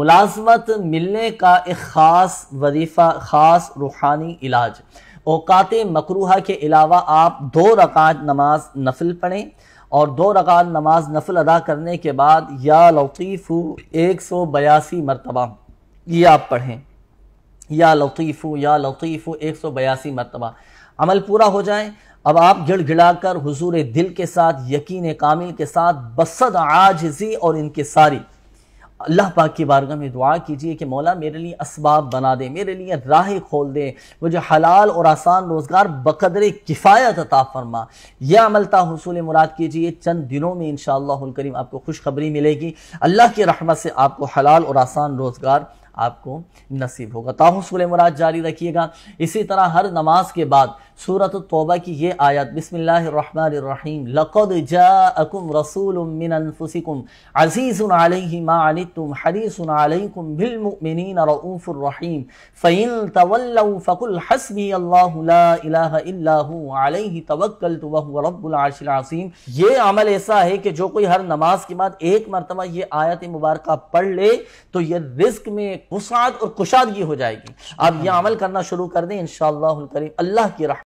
ملازمت ملنے کا ایک خاص وظیفہ خاص روحانی علاج اوقات مقروحہ کے علاوہ آپ دو رکعت نماز نفل پڑھیں اور دو رکعت نماز نفل ادا کرنے کے بعد یا لطیف ایک سو بیاسی مرتبہ یہ آپ پڑھیں یا لطیف یا لطیف ایک سو بیاسی مرتبہ عمل پورا ہو جائیں اب آپ گڑ گڑا کر حضور دل کے ساتھ یقین کامل کے ساتھ بسد عاجزی اور انکساری ساری اللہ پاک کی بارگاہ میں دعا کیجئے کہ مولا میرے لیے اسباب بنا دے میرے لیے راہ کھول دے مجھے حلال اور آسان روزگار بقدر کفایت عطا فرما یہ عمل تا حصول مراد کیجئے چند دنوں میں انشاءاللہ الکریم آپ کو خوشخبری ملے گی اللہ کی رحمت سے آپ کو حلال اور آسان روزگار آپ کو نصیب ہوگا تا حصول مراد جاری رکھیے گا اسی طرح ہر نماز کے بعد سورة الطوبة کی یہ آیت بسم اللہ الرحمن الرحیم لَقَدْ جَاءَكُمْ رَسُولٌ مِّنَ أَنفُسِكُمْ عَزِيزٌ عَلَيْهِ مَا عَنِتُمْ حَدِيثٌ عَلَيْكُمْ بِالْمُؤْمِنِينَ رَؤُوفٌ رَحِيمٌ فَإِن تَوَلَّوْا فَقُلْ حَسْبِيَ اللَّهُ لَا إِلَهَ إِلَّا هُوَ عَلَيْهِ تَوَكَّلْتُ وَهُوَ رَبُّ الْعَرْشِ الْعَظِيمِ یہ عمل ایسا ہے کہ جو کوئی ہر نماز کے بعد ایک مرتبہ یہ آیت مبارکہ پڑھ لے تو یہ رزق میں وسعت اور کشادگی ہو جائے گی اب یہ عمل کرنا شروع کر دیں انشاءاللہ الکریم اللہ کی رحمت